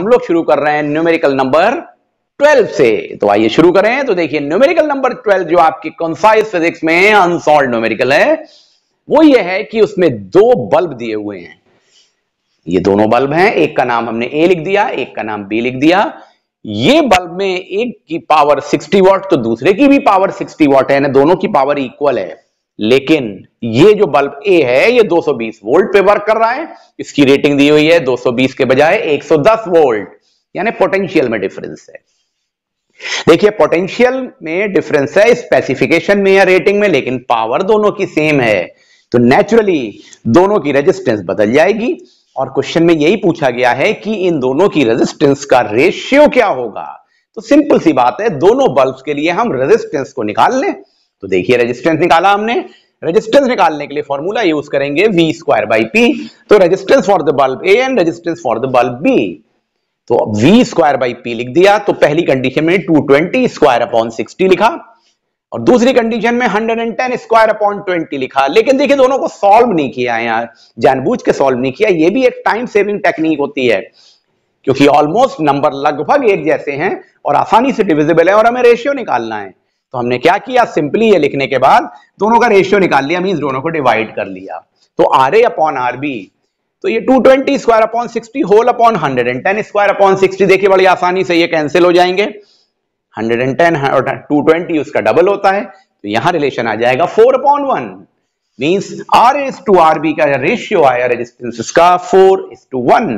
हम लोग शुरू कर रहे हैं न्यूमेरिकल नंबर 12 से तो आइए शुरू करें तो देखिए न्यूमेरिकल नंबर 12 जो आपकी कंसाइज फिजिक्स में अनसॉल्व न्यूमेरिकल है वो ये है कि उसमें दो बल्ब दिए हुए हैं ये दोनों बल्ब हैं एक का नाम हमने ए लिख दिया एक का नाम बी लिख दिया ये बल्ब में एक की पावर 60 वॉट तो दूसरे की भी पावर 60 वॉट है ना दोनों की पावर इक्वल है लेकिन ये जो बल्ब ए है ये 220 वोल्ट पे वर्क कर रहा है इसकी रेटिंग दी हुई है 220 के बजाय 110 वोल्ट यानी पोटेंशियल में डिफरेंस है देखिए पोटेंशियल में डिफरेंस है स्पेसिफिकेशन में या रेटिंग में लेकिन पावर दोनों की सेम है तो नेचुरली दोनों की रेजिस्टेंस बदल जाएगी और क्वेश्चन में यही पूछा गया है कि इन दोनों की रेजिस्टेंस का रेशियो क्या होगा तो सिंपल सी बात है दोनों बल्ब के लिए हम रेजिस्टेंस को निकाल लें तो देखिए रेजिस्टेंस निकाला हमने रेजिस्टेंस निकालने के लिए फॉर्मूला यूज करेंगे वी स्क्वायर बाई पी तो resistance for the bulb A and resistance for the bulb B तो वी स्क्वायर बाई पी लिख दिया तो पहली कंडीशन में 220 स्क्वायर अपॉन 60 लिखा और दूसरी कंडीशन में 110 स्क्वायर अपॉन 20 लिखा लेकिन देखिए दोनों को सॉल्व नहीं किया है यहाँ जानबूझ के सॉल्व नहीं किया ये भी एक टाइम सेविंग टेक्निक होती है क्योंकि ऑलमोस्ट नंबर लगभग एक जैसे हैं और आसानी से डिविजिबल है और हमें रेशियो निकालना है तो हमने क्या किया सिंपली ये लिखने के बाद दोनों का रेशियो निकाल लिया मीन दोनों को डिवाइड कर लिया तो R A upon R B तो ये 220 twenty square upon sixty whole upon hundred and ten square upon sixty देखिए बड़ी आसानी से ये कैंसिल हो जाएंगे 110 और 220 उसका डबल होता है तो यहां रिलेशन आ जाएगा 4 upon one means R is to R B का रेशियो आया रेजिस्टेंस का फोर इज टू वन